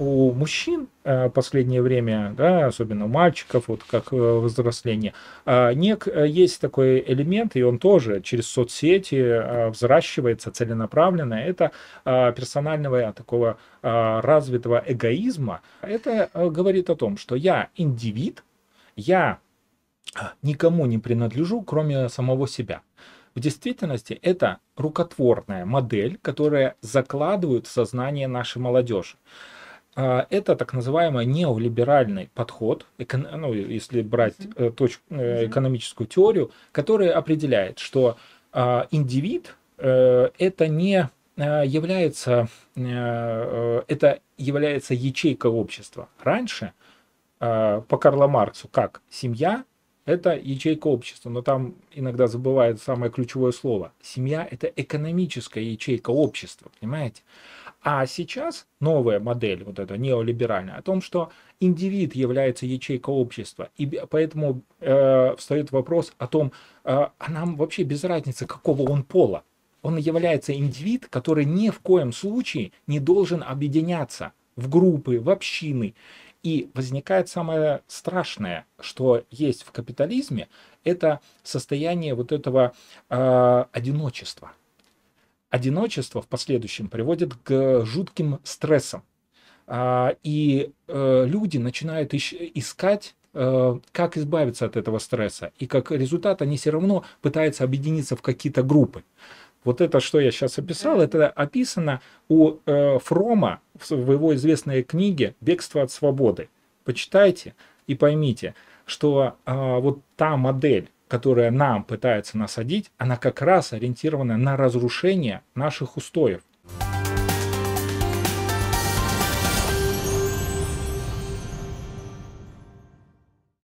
у мужчин э, последнее время, да, особенно у мальчиков, вот как э, взросление, э, нек, есть такой элемент, и он тоже через соцсети взращивается целенаправленно, это персонального а, такого развитого эгоизма. Это говорит о том, что я индивид, я никому не принадлежу, кроме самого себя. В действительности это рукотворная модель, которая закладывают в сознание нашей молодежи. А, это так называемый неолиберальный подход, ну, если брать э, точ, э, экономическую теорию, который определяет, что а, индивид э, это не э, является, э, это является ячейка общества. Раньше а, по Карла Марксу как семья это ячейка общества, но там иногда забывают самое ключевое слово. Семья – это экономическая ячейка общества, понимаете? А сейчас новая модель, вот эта неолиберальная, о том, что индивид является ячейкой общества, и поэтому э, встает вопрос о том, э, а нам вообще без разницы, какого он пола. Он является индивид, который ни в коем случае не должен объединяться в группы, в общины. И возникает самое страшное, что есть в капитализме, это состояние вот этого э, одиночества – одиночество в последующем приводит к жутким стрессам. А, и э, люди начинают искать э, как избавиться от этого стресса. И как результат они все равно пытаются объединиться в какие-то группы. Вот это, что я сейчас описал, это описано у э, Фрома в его известной книге «Бегство от свободы». Почитайте и поймите, что а, вот та модель, которая нам пытается насадить, она как раз ориентирована на разрушение наших устоев.